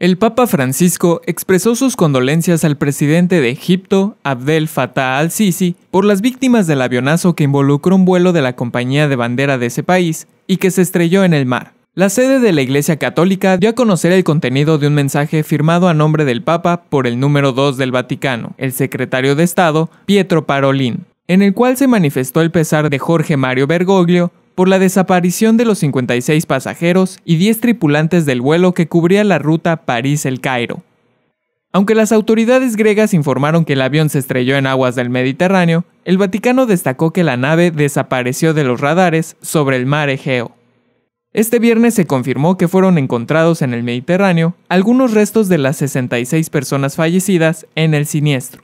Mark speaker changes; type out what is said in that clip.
Speaker 1: El Papa Francisco expresó sus condolencias al presidente de Egipto, Abdel Fattah al-Sisi, por las víctimas del avionazo que involucró un vuelo de la compañía de bandera de ese país y que se estrelló en el mar. La sede de la Iglesia Católica dio a conocer el contenido de un mensaje firmado a nombre del Papa por el número 2 del Vaticano, el secretario de Estado, Pietro Parolin, en el cual se manifestó el pesar de Jorge Mario Bergoglio por la desaparición de los 56 pasajeros y 10 tripulantes del vuelo que cubría la ruta París-El Cairo. Aunque las autoridades griegas informaron que el avión se estrelló en aguas del Mediterráneo, el Vaticano destacó que la nave desapareció de los radares sobre el mar Egeo. Este viernes se confirmó que fueron encontrados en el Mediterráneo algunos restos de las 66 personas fallecidas en el siniestro.